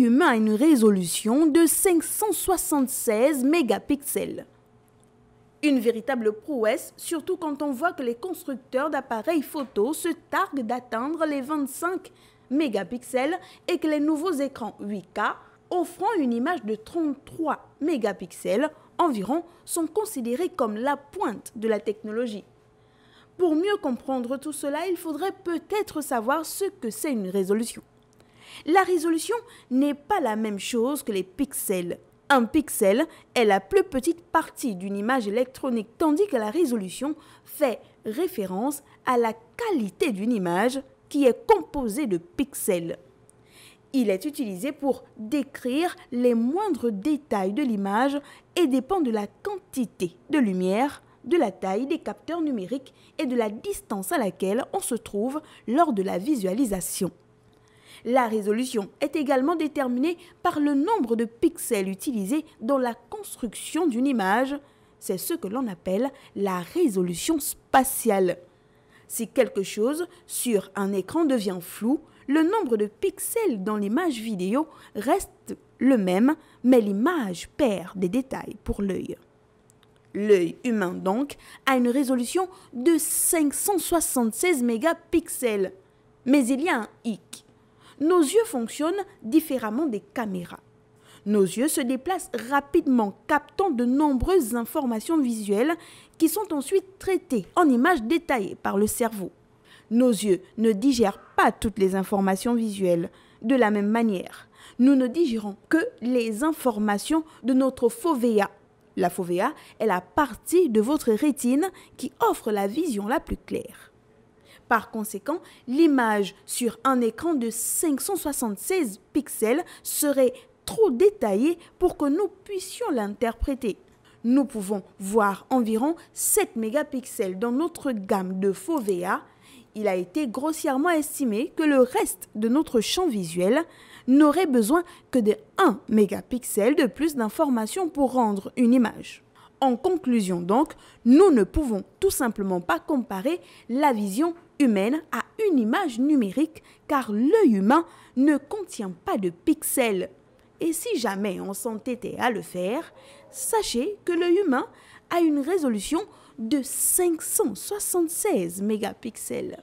humain a une résolution de 576 mégapixels. Une véritable prouesse, surtout quand on voit que les constructeurs d'appareils photo se targuent d'atteindre les 25 mégapixels et que les nouveaux écrans 8K offrant une image de 33 mégapixels environ sont considérés comme la pointe de la technologie. Pour mieux comprendre tout cela, il faudrait peut-être savoir ce que c'est une résolution. La résolution n'est pas la même chose que les pixels. Un pixel est la plus petite partie d'une image électronique, tandis que la résolution fait référence à la qualité d'une image qui est composée de pixels. Il est utilisé pour décrire les moindres détails de l'image et dépend de la quantité de lumière, de la taille des capteurs numériques et de la distance à laquelle on se trouve lors de la visualisation. La résolution est également déterminée par le nombre de pixels utilisés dans la construction d'une image. C'est ce que l'on appelle la résolution spatiale. Si quelque chose sur un écran devient flou, le nombre de pixels dans l'image vidéo reste le même, mais l'image perd des détails pour l'œil. L'œil humain, donc, a une résolution de 576 mégapixels. Mais il y a un hic nos yeux fonctionnent différemment des caméras. Nos yeux se déplacent rapidement, captant de nombreuses informations visuelles qui sont ensuite traitées en images détaillées par le cerveau. Nos yeux ne digèrent pas toutes les informations visuelles de la même manière. Nous ne digérons que les informations de notre fovea. La fovea est la partie de votre rétine qui offre la vision la plus claire. Par conséquent, l'image sur un écran de 576 pixels serait trop détaillée pour que nous puissions l'interpréter nous pouvons voir environ 7 mégapixels dans notre gamme de faux VA, il a été grossièrement estimé que le reste de notre champ visuel n'aurait besoin que de 1 mégapixel de plus d'informations pour rendre une image. En conclusion donc, nous ne pouvons tout simplement pas comparer la vision humaine à une image numérique car l'œil humain ne contient pas de pixels. Et si jamais on s'entêtait à le faire, sachez que l'œil humain a une résolution de 576 mégapixels.